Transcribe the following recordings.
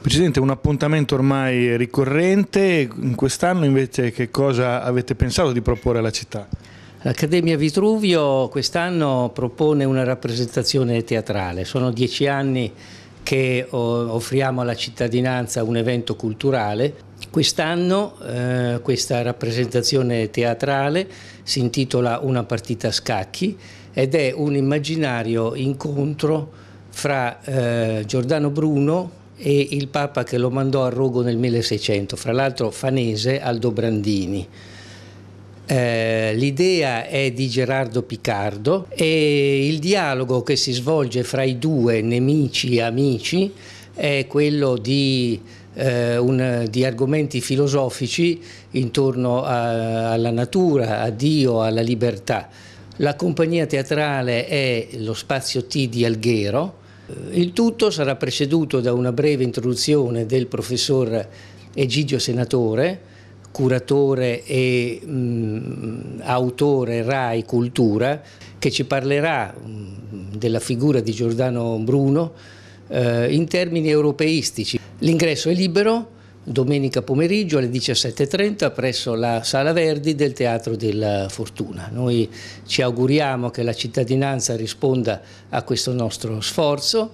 Presidente, un appuntamento ormai ricorrente, quest'anno invece che cosa avete pensato di proporre alla città? L'Accademia Vitruvio quest'anno propone una rappresentazione teatrale, sono dieci anni che offriamo alla cittadinanza un evento culturale. Quest'anno eh, questa rappresentazione teatrale si intitola Una partita a scacchi ed è un immaginario incontro fra eh, Giordano Bruno, e il Papa che lo mandò a Rogo nel 1600, fra l'altro fanese Aldo Brandini. Eh, l'idea è di Gerardo Picardo e il dialogo che si svolge fra i due nemici e amici è quello di, eh, un, di argomenti filosofici intorno a, alla natura, a Dio, alla libertà. La compagnia teatrale è lo Spazio T di Alghero, eh, il tutto sarà preceduto da una breve introduzione del professor Egidio Senatore, curatore e mh, mm, autore RAI Cultura, che ci parlerà mh, mm, della figura di Giordano Bruno eh, in termini europeistici. L'ingresso è libero, domenica pomeriggio alle 17.30 presso la Sala Verdi del Teatro della Fortuna. Noi ci auguriamo che la cittadinanza risponda a questo nostro sforzo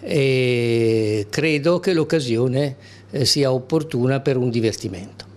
e credo che l'occasione eh, sia opportuna per un divertimento.